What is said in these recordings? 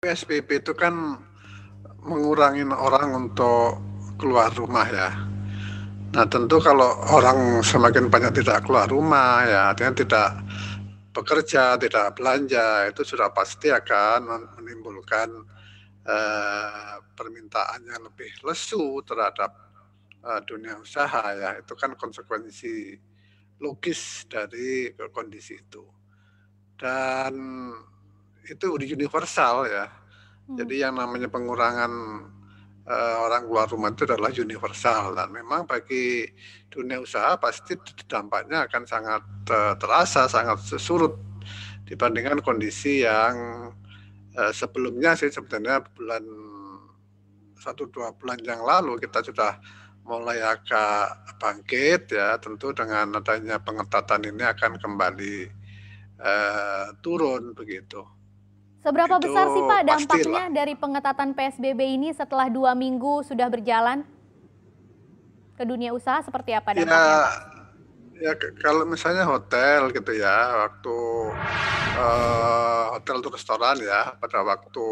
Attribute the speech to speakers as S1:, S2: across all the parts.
S1: PSBB itu kan mengurangi orang untuk keluar rumah ya. Nah tentu kalau orang semakin banyak tidak keluar rumah ya artinya tidak bekerja, tidak belanja itu sudah pasti akan menimbulkan eh, permintaan yang lebih lesu terhadap eh, dunia usaha ya. Itu kan konsekuensi logis dari kondisi itu. Dan itu udah universal ya. Hmm. Jadi yang namanya pengurangan uh, orang keluar rumah itu adalah universal dan memang bagi dunia usaha pasti dampaknya akan sangat uh, terasa, sangat surut dibandingkan kondisi yang uh, sebelumnya sih sebenarnya bulan satu dua bulan yang lalu kita sudah mulai agak bangkit ya tentu dengan adanya pengetatan ini akan kembali uh, turun begitu. Seberapa itu besar sih Pak dampaknya pastilah.
S2: dari pengetatan PSBB ini setelah dua minggu sudah berjalan ke dunia usaha seperti apa ya, dampaknya?
S1: Ya, ya kalau misalnya hotel gitu ya waktu uh, hotel atau restoran ya pada waktu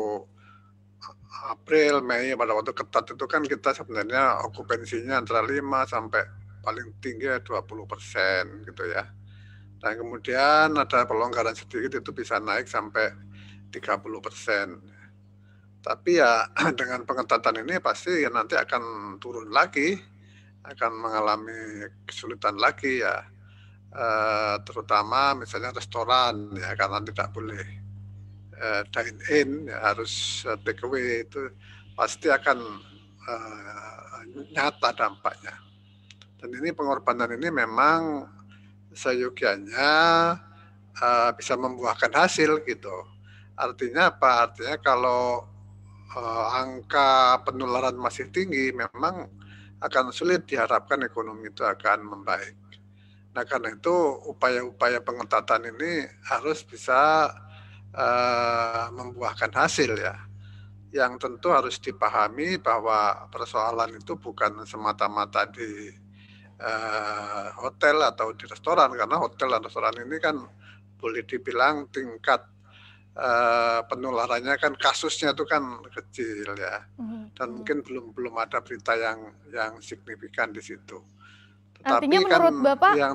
S1: April, Mei pada waktu ketat itu kan kita sebenarnya okupansinya antara 5 sampai paling tinggi 20 ya persen gitu ya. Dan kemudian ada pelonggaran sedikit itu bisa naik sampai 30 persen. Tapi ya dengan pengetatan ini pasti ya nanti akan turun lagi, akan mengalami kesulitan lagi ya, e, terutama misalnya restoran ya karena tidak boleh e, dine in ya harus eh, take away itu pasti akan e, nyata dampaknya. Dan ini pengorbanan ini memang seyogianya e, bisa membuahkan hasil gitu. Artinya apa? Artinya kalau uh, angka penularan masih tinggi, memang akan sulit diharapkan ekonomi itu akan membaik. Nah karena itu upaya-upaya pengetatan ini harus bisa uh, membuahkan hasil ya. Yang tentu harus dipahami bahwa persoalan itu bukan semata-mata di uh, hotel atau di restoran karena hotel dan restoran ini kan boleh dibilang tingkat uh, penularannya kan kasusnya itu kan kecil ya mm-hmm. dan mungkin belum belum ada berita yang yang signifikan di situ.
S2: Tetapi Artinya kan menurut kan Bapak yang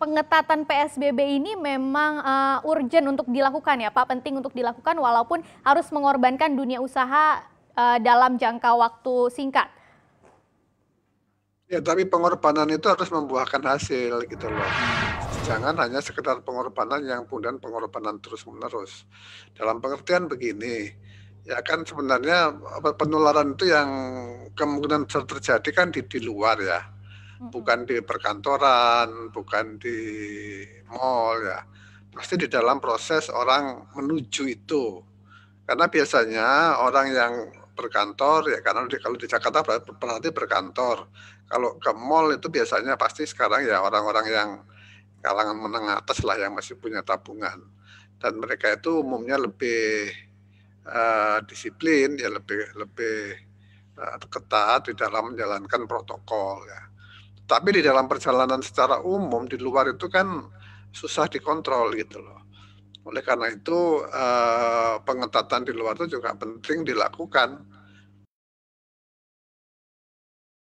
S2: pengetatan PSBB ini memang uh, urgent untuk dilakukan ya Pak, penting untuk dilakukan walaupun harus mengorbankan dunia usaha uh, dalam jangka waktu singkat.
S1: Ya, tapi pengorbanan itu harus membuahkan hasil gitu loh. Jangan hanya sekedar pengorbanan yang kemudian pengorbanan terus-menerus. Dalam pengertian begini, ya kan sebenarnya penularan itu yang kemungkinan terjadi kan di, di luar ya. Bukan di perkantoran, bukan di mall ya. Pasti di dalam proses orang menuju itu. Karena biasanya orang yang berkantor ya karena di, kalau di Jakarta berarti berkantor kalau ke mall itu biasanya pasti sekarang ya orang-orang yang kalangan menengah atas lah yang masih punya tabungan. Dan mereka itu umumnya lebih uh, disiplin, ya lebih lebih uh, ketat di dalam menjalankan protokol ya. Tapi di dalam perjalanan secara umum di luar itu kan susah dikontrol gitu loh. Oleh karena itu uh, pengetatan di luar itu juga penting dilakukan